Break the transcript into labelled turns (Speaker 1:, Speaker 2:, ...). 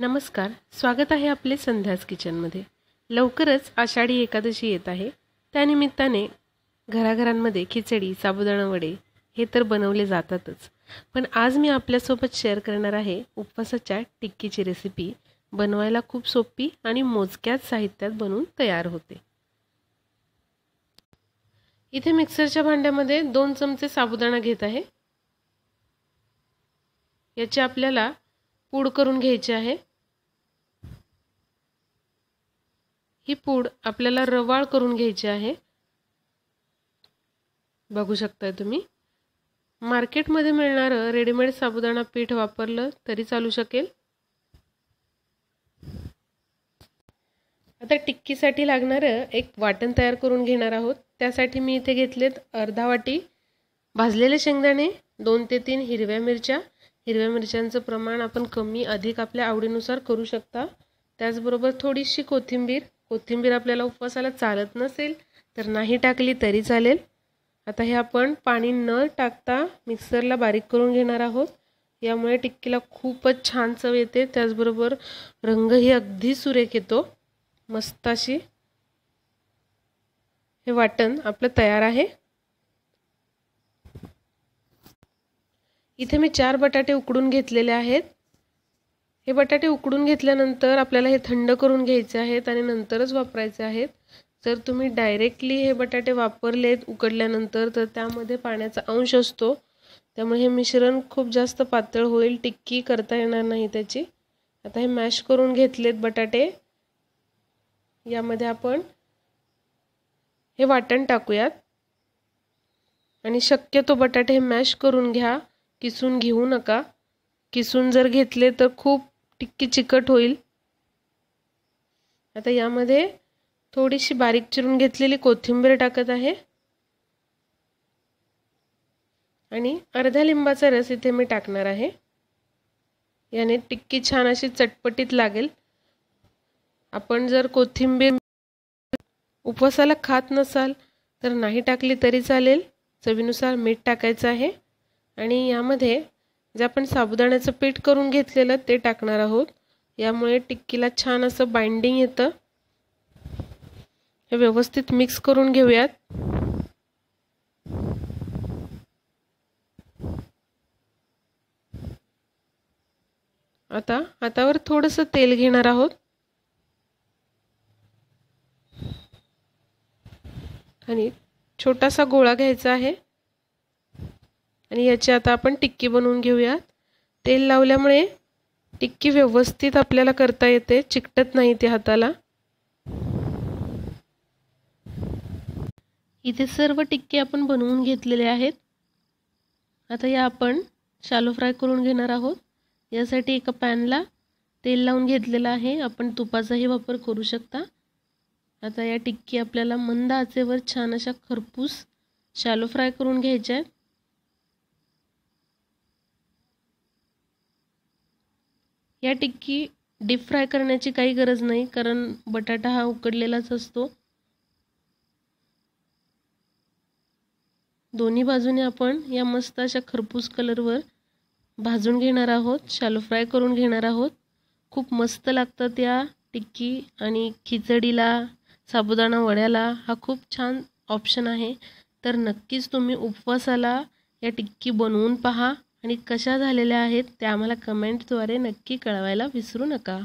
Speaker 1: नमस्कार स्वागत आहे आपले संध्यास किचनमध्ये लवकरच आषाढी एकादशी येत आहे त्यानिमित्ताने घराघरांमध्ये खिचडी साबुदाणा वडे हे तर बनवले जातातच पण आज मी आपल्यासोबत शेअर करणार आहे उपवासाच्या टिक्कीची रेसिपी बनवायला खूप सोपी आणि मोजक्याच साहित्यात बनवून तयार होते इथे मिक्सरच्या भांड्यामध्ये दोन चमचे साबुदाणा घेत आहे याची आपल्याला पूड करून घ्यायची आहे ही पूड आपल्याला रवाळ करून घ्यायची आहे बघू शकताय तुम्ही मार्केटमध्ये मिळणारं रेडीमेड साबुदाणा पीठ वापरलं तरी चालू शकेल आता टिक्कीसाठी लागणारं एक वाटण तयार करून घेणार आहोत त्यासाठी मी इथे घेतलेत अर्धा वाटी भाजलेले शेंगदाणे दोन ते तीन हिरव्या मिरच्या हिरव्या मिरच्यांचं प्रमाण आपण कमी अधिक आपल्या आवडीनुसार करू शकता त्याचबरोबर थोडीशी कोथिंबीर कोथिंबीर आपल्याला उपवासाला चालत नसेल तर नाही टाकली तरी चालेल आता हे आपण पाणी न टाकता मिक्सरला बारीक करून घेणार आहोत यामुळे टिक्कीला खूपच छान चव येते त्याचबरोबर रंगही अगदी सुरेख येतो मस्त अशी हे वाटण आपलं तयार आहे इथे मी चार बटाटे उकडून घेतलेले आहेत हे बटाटे उकडून घेतल्यानंतर आपल्याला हे थंड करून घ्यायचे आहेत आणि नंतरच वापरायचे आहेत जर तुम्ही डायरेक्टली हे बटाटे वापरलेत उकडल्यानंतर तर त्यामध्ये पाण्याचा अंश असतो त्यामुळे हे मिश्रण खूप जास्त पातळ होईल टिक्की करता येणार नाही त्याची आता हे मॅश करून घेतलेत बटाटे यामध्ये आपण हे वाटण टाकूयात आणि शक्यतो बटाटे हे मॅश करून घ्या किसून घेऊ नका किसून जर घेतले तर खूप टिक्की चिकट होईल आता यामध्ये थोडीशी बारीक चिरून घेतलेली कोथिंबीर टाकत आहे आणि अर्धा लिंबाचा रस इथे मी टाकणार आहे याने टिक्की छान अशी चटपटीत लागेल आपण जर कोथिंबीर उपवासाला खात नसाल तर नाही टाकली तरी चालेल चवीनुसार मीठ टाकायचं आहे आणि यामध्ये जे आपण साबुदाण्याचं पीठ करून घेतलेलं ते टाकणार आहोत यामुळे टिक्कीला छान असं बाइंडिंग येतं हे व्यवस्थित मिक्स करून घेऊयात आता हातावर थोडंसं तेल घेणार आहोत आणि छोटासा गोळा घ्यायचा आहे आणि याची आता आपण टिक्की बनवून घेऊयात तेल लावल्यामुळे टिक्की व्यवस्थित आपल्याला करता येते चिकटत नाही ते हाताला इथे सर्व टिक्के आपण बनवून घेतलेले आहेत आता या आपण शालो फ्राय करून घेणार आहोत यासाठी एका पॅनला तेल लावून घेतलेलं आहे आपण तुपाचाही वापर करू शकता आता या टिक्की आपल्याला मंद आचेवर छान अशा खरपूस शालो फ्राय करून घ्यायच्या आहेत या टिक्की डीप फ्राय करण्याची काही गरज नाही कारण बटाटा हा उकडलेलाच असतो दोन्ही बाजूने आपण या मस्त अशा खरपूस कलरवर भाजून घेणार आहोत शालो फ्राय करून घेणार आहोत खूप मस्त लागतात त्या टिक्की आणि खिचडीला साबुदाणा वड्याला हा खूप छान ऑप्शन आहे तर नक्कीच तुम्ही उपवासाला या टिक्की बनवून पहा आणि कशा झालेल्या आहेत त्या आम्हाला कमेंटद्वारे नक्की कळवायला विसरू नका